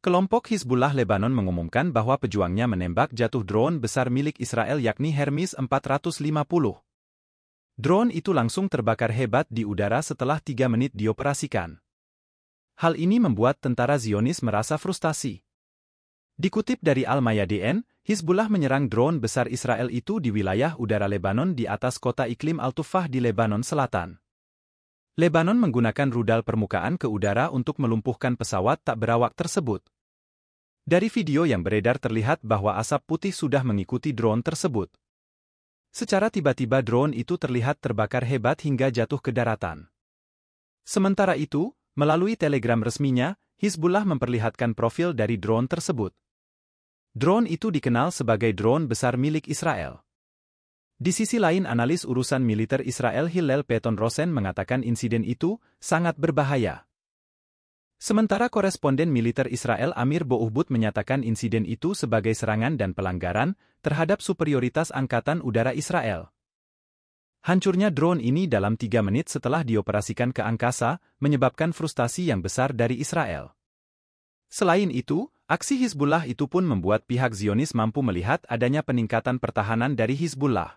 Kelompok Hizbullah Lebanon mengumumkan bahwa pejuangnya menembak jatuh drone besar milik Israel yakni Hermes 450. Drone itu langsung terbakar hebat di udara setelah tiga menit dioperasikan. Hal ini membuat tentara Zionis merasa frustasi. Dikutip dari Al-Mayadeen, Hizbullah menyerang drone besar Israel itu di wilayah udara Lebanon di atas kota iklim Al-Tufah di Lebanon Selatan. Lebanon menggunakan rudal permukaan ke udara untuk melumpuhkan pesawat tak berawak tersebut. Dari video yang beredar terlihat bahwa asap putih sudah mengikuti drone tersebut. Secara tiba-tiba drone itu terlihat terbakar hebat hingga jatuh ke daratan. Sementara itu, melalui telegram resminya, Hizbullah memperlihatkan profil dari drone tersebut. Drone itu dikenal sebagai drone besar milik Israel. Di sisi lain analis urusan militer Israel Hillel Peton Rosen mengatakan insiden itu sangat berbahaya. Sementara koresponden militer Israel Amir Bouhbud menyatakan insiden itu sebagai serangan dan pelanggaran terhadap superioritas Angkatan Udara Israel. Hancurnya drone ini dalam tiga menit setelah dioperasikan ke angkasa, menyebabkan frustasi yang besar dari Israel. Selain itu, aksi Hizbullah itu pun membuat pihak Zionis mampu melihat adanya peningkatan pertahanan dari Hizbullah.